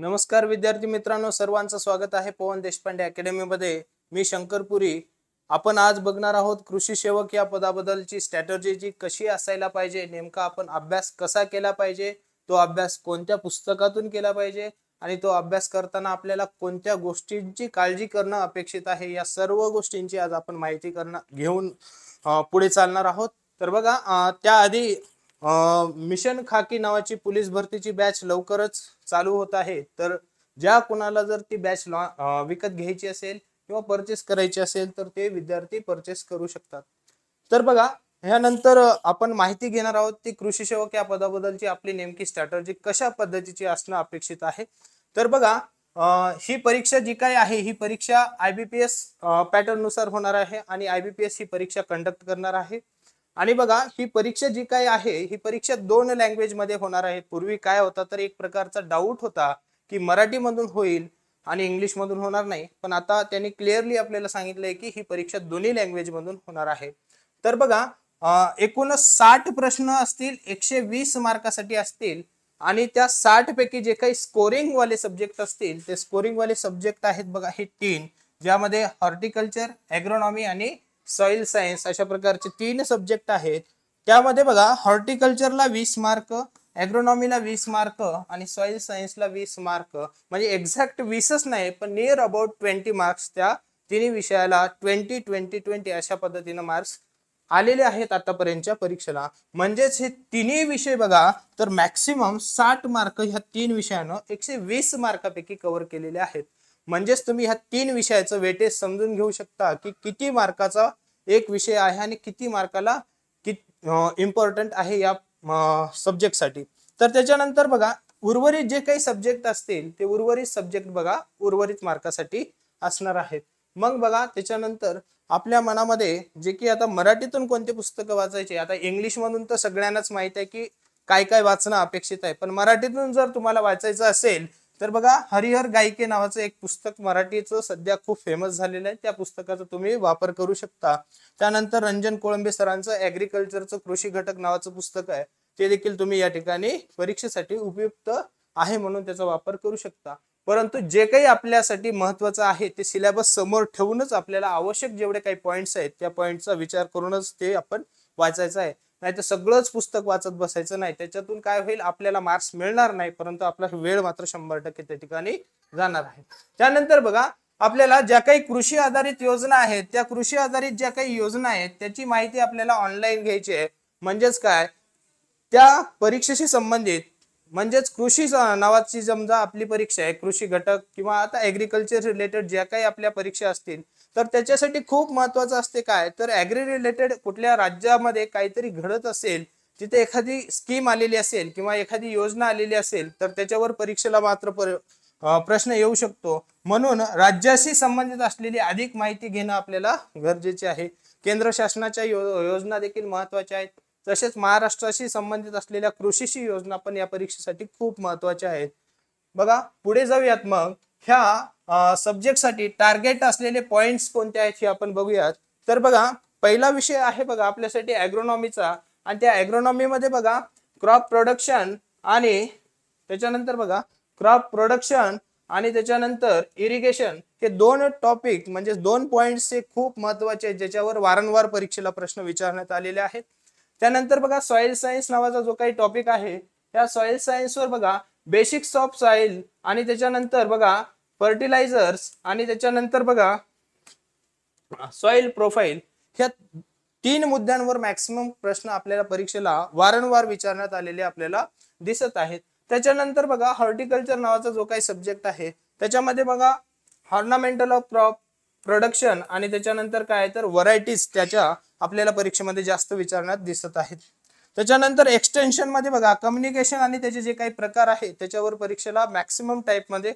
नमस्कार विद्यार्थी मित्रांनो सर्वांचं स्वागत आहे पवन देशपांडे अकॅडमीमध्ये मी शंकरपुरी आपण आज बघणार आहोत कृषी सेवक या पदाबद्दलची स्ट्रॅटर्जी कशी असायला पाहिजे नेमका आपण अभ्यास कसा केला पाहिजे तो अभ्यास कोणत्या पुस्तकातून केला पाहिजे आणि तो अभ्यास करताना आपल्याला कोणत्या गोष्टींची काळजी करणं अपेक्षित आहे या सर्व गोष्टींची आज आपण माहिती करणं घेऊन पुढे चालणार आहोत तर बघा त्याआधी मिशन खाकी नावाची पोलीस भरतीची बॅच लवकरच चालू होत आहे तर ज्या कोणाला जर ती बॅच विकत घ्यायची असेल किंवा परचेस करायची असेल तर ते विद्यार्थी परचेस करू शकतात तर बघा ह्यानंतर आपण माहिती घेणार आहोत ती कृषी सेवक या पदाबद्दलची आपली नेमकी स्ट्रॅटर्जी कशा पद्धतीची असणं अपेक्षित आहे तर बघा ही परीक्षा जी काय आहे ही परीक्षा आयबीपीएस पॅटर्न नुसार होणार आहे आणि एस ही परीक्षा कंडक्ट करणार आहे आणि बघा ही परीक्षा जी काय आहे ही परीक्षा दोन लँग्वेज मध्ये होणार आहे पूर्वी काय होता तर एक प्रकारचा डाऊट होता की मराठीमधून होईल आणि इंग्लिशमधून होणार नाही पण आता त्यांनी क्लिअरली आपल्याला सांगितलंय की ही परीक्षा दोन्ही लँग्वेजमधून होणार आहे तर बघा एकूण साठ प्रश्न असतील एकशे वीस मार्कासाठी असतील आणि त्या साठ पैकी जे काही स्कोरिंग वाले सब्जेक्ट असतील ते स्कोरिंग वाले सब्जेक्ट आहेत बघा हे तीन ज्यामध्ये हॉर्टिकल्चर ॲग्रोनॉमी आणि सॉइल सायन्स अशा प्रकारचे तीन सब्जेक्ट आहेत त्यामध्ये बघा हॉर्टिकल्चरला वीस मार्क ॲग्रोनॉमीला वीस मार्क आणि सॉइल सायन्सला वीस मार्क म्हणजे एक्झॅक्ट वीसच नाही पण नियर अबाउट ट्वेंटी मार्क्स त्या तिन्ही विषयाला ट्वेंटी ट्वेंटी ट्वेंटी अशा पद्धतीनं मार्क्स आलेले आहेत आतापर्यंतच्या परीक्षेला म्हणजेच हे तिन्ही विषय बघा तर मॅक्सिमम साठ मार्क ह्या तीन विषयानं एकशे वीस मार्कापैकी कव्हर केलेले आहेत म्हणजेच तुम्ही ह्या तीन विषयाचं वेटेज समजून घेऊ शकता की किती मार्काचा एक विषय आहे आणि किती मार्काला किती इम्पॉर्टंट आहे या सब्जेक्टसाठी तर त्याच्यानंतर बघा उर्वरित जे काही सब्जेक्ट असतील ते उर्वरित सब्जेक्ट बघा उर्वरित मार्कासाठी असणार आहेत मग बघा त्याच्यानंतर आपल्या मनामध्ये जे की आता मराठीतून कोणते पुस्तकं वाचायचे आता इंग्लिशमधून तर सगळ्यांनाच माहित आहे की काय काय वाचणं अपेक्षित आहे पण मराठीतून जर तुम्हाला वाचायचं असेल तर बघा हरिहर गायके नावाचं एक पुस्तक मराठीचं सध्या खूप फेमस झालेलं आहे त्या पुस्तकाचा तुम्ही वापर करू शकता त्यानंतर रंजन कोळंबे सरांचं ऍग्रिकल्चरचं कृषी घटक नावाचं पुस्तक आहे ते देखील तुम्ही या ठिकाणी परीक्षेसाठी उपयुक्त आहे म्हणून त्याचा वापर करू शकता परंतु जे काही आपल्यासाठी महत्वाचं आहे ते सिलेबस समोर ठेवूनच आपल्याला आवश्यक जेवढे काही पॉईंट्स आहेत त्या पॉईंटचा विचार करूनच ते आपण वाचायचं आहे नाही तर सगळंच पुस्तक वाचत बसायचं नाही त्याच्यातून काय होईल आपल्याला मार्क्स मिळणार नाही परंतु आपला वेळ मात्र शंभर टक्के त्या ठिकाणी जाणार आहे त्यानंतर बघा आपल्याला ज्या काही कृषी आधारित योजना आहेत त्या कृषी आधारित ज्या काही योजना आहेत त्याची माहिती आपल्याला ऑनलाईन घ्यायची आहे म्हणजेच काय त्या परीक्षेशी संबंधित म्हणजेच कृषी नावाची समजा आपली परीक्षा आहे कृषी घटक किंवा आता ऍग्रिकल्चर रिलेटेड ज्या काही आपल्या परीक्षा असतील तर त्याच्यासाठी खूप महत्वाचं असते काय तर ऍग्री रिलेटेड कुठल्या राज्यामध्ये काहीतरी घडत असेल तिथे एखादी स्कीम आलेली असेल किंवा एखादी योजना आलेली असेल तर त्याच्यावर परीक्षेला मात्र प्रश्न येऊ शकतो म्हणून राज्याशी संबंधित असलेली अधिक माहिती घेणं आपल्याला गरजेचे आहे केंद्र शासनाच्या यो, योजना देखील महत्वाच्या आहेत तसेच महाराष्ट्राशी संबंधित असलेल्या कृषीशी योजना पण या परीक्षेसाठी खूप महत्वाच्या आहेत बघा पुढे जाऊयात मग ह्या सब्जेक्टसाठी टार्गेट असलेले पॉइंट्स कोणते आहेत हे आपण बघूयात तर बघा पहिला विषय आहे बघा आपल्यासाठी ॲग्रोनॉमीचा आणि त्या मध्ये बघा क्रॉप प्रोडक्शन आणि त्याच्यानंतर बघा क्रॉप प्रोडक्शन आणि त्याच्यानंतर इरिगेशन हे दोन टॉपिक म्हणजे दोन पॉइंट्स हे खूप महत्वाचे आहेत ज्याच्यावर वारंवार परीक्षेला प्रश्न विचारण्यात आलेले आहेत त्यानंतर बघा सॉइल सायन्स नावाचा जो काही टॉपिक आहे त्या सॉइल सायन्सवर बघा बेसिक्स ऑफ सॉइल आणि त्याच्यानंतर बघा फर्टिलायझर्स आणि त्याच्यानंतर बघा सॉइल प्रोफाईल ह्या तीन मुद्द्यांवर मॅक्सिमम प्रश्न आपल्याला परीक्षेला वारंवार विचारण्यात आलेले आपल्याला दिसत आहेत त्याच्यानंतर बघा हॉर्टिकल्चर नावाचा जो काही सब्जेक्ट आहे त्याच्यामध्ये बघा हॉर्नामेंटल ऑफ क्रॉप प्रोडक्शन आणि त्याच्यानंतर काय तर व्हरायटीज त्याच्या आपल्याला परीक्षेमध्ये जास्त विचारण्यात दिसत आहेत त्याच्यानंतर एक्सटेन्शन मध्ये बघा कम्युनिकेशन आणि त्याचे जे काही प्रकार आहेत त्याच्यावर परीक्षेला मॅक्सिमम मध्ये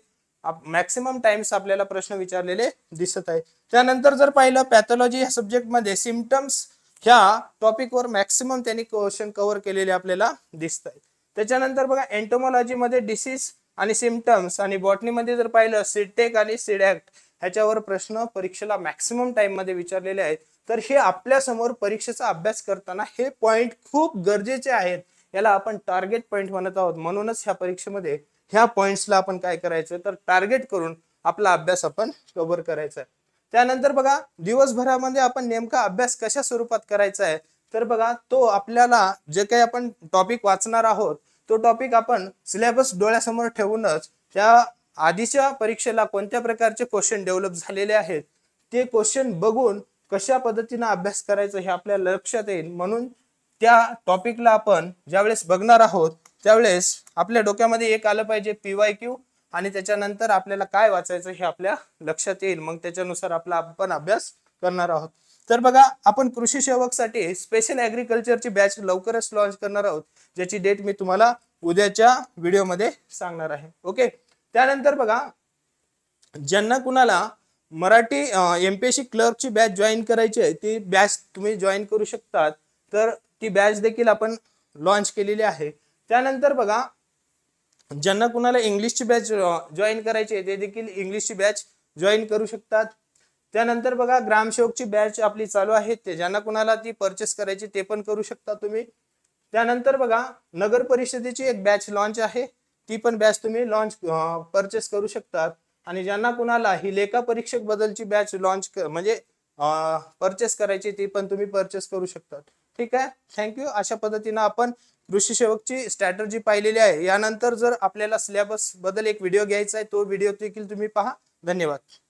मॅक्सिमम टाइम्स आपल्याला प्रश्न विचारलेले दिसत आहे त्यानंतर जर पाहिलं पॅथॉलॉजी या सब्जेक्टमध्ये सिमटम्स ह्या टॉपिकवर मॅक्सिमम त्यांनी क्वेश्चन कव्हर केलेले आपल्याला दिसत आहे त्याच्यानंतर बघा मध्ये डिसीज आणि सिमटम्स आणि बॉटनीमध्ये जर पाहिलं सिडटेक आणि सिडॅक्ट ह्याच्यावर प्रश्न परीक्षेला मॅक्सिमम मध्ये विचारलेले आहेत तर हे आपल्यासमोर परीक्षेचा अभ्यास करताना हे पॉईंट खूप गरजेचे आहेत याला आपण टार्गेट पॉईंट म्हणत आहोत म्हणूनच ह्या परीक्षेमध्ये ह्या पॉईंट्सला आपण काय करायचं तर टार्गेट करून आपला अभ्यास आपण कव्हर करायचा आहे त्यानंतर बघा दिवसभरामध्ये आपण नेमका अभ्यास कशा स्वरूपात करायचा आहे तर बघा तो आपल्याला जे काही आपण टॉपिक वाचणार आहोत तो टॉपिक आपण सिलेबस डोळ्यासमोर ठेवूनच त्या आधीच्या परीक्षेला कोणत्या प्रकारचे क्वेश्चन डेव्हलप झालेले आहेत ते क्वेश्चन बघून कशा पद्धतीनं अभ्यास करायचा हे आपल्या लक्षात येईल म्हणून त्या टॉपिकला आपण ज्यावेळेस बघणार आहोत त्यावेळेस आपल्या डोक्यामध्ये एक आलं पाहिजे पी वाय क्यू आणि त्याच्यानंतर आपल्याला काय वाचायचं हे आपल्या लक्षात येईल मग त्याच्यानुसार आपला आपण अभ्यास करणार आहोत तर बघा आपण कृषी सेवकसाठी स्पेशल ऍग्रिकल्चरची बॅच लवकरच लॉन्च करणार आहोत ज्याची डेट मी तुम्हाला उद्याच्या व्हिडिओमध्ये सांगणार आहे ओके त्यानंतर बघा ज्यांना कुणाला Marathi M P S C क्लर्कची बॅच जॉईन करायची आहे ती बॅच तुम्ही जॉईन करू शकतात तर ती बॅच देखील आपण लॉन्च केलेली आहे त्यानंतर बघा ज्यांना कुणाला इंग्लिशची बॅच जॉईन करायची आहे ते देखील इंग्लिशची बॅच जॉईन करू शकतात त्यानंतर बघा ग्रामसेवकची बॅच आपली चालू आहे ते ज्यांना कुणाला ती परचेस करायची ते पण करू शकता तुम्ही त्यानंतर बघा नगर परिषदेची एक बॅच लॉन्च आहे ती पण बॅच तुम्ही लॉन्च परचेस करू शकतात आणि ज्यांना कुणाला ही लेखा परीक्षक बदलची बॅच लॉन्च म्हणजे परचेस करायची ती पण तुम्ही परचेस करू शकतात ठीक आहे थँक्यू अशा पद्धतीनं आपण कृषी सेवकची स्ट्रॅटर्जी पाहिलेली आहे यानंतर जर आपल्याला सिलेबस बदल एक व्हिडिओ घ्यायचा आहे तो व्हिडिओ देखील तुम्ही पहा धन्यवाद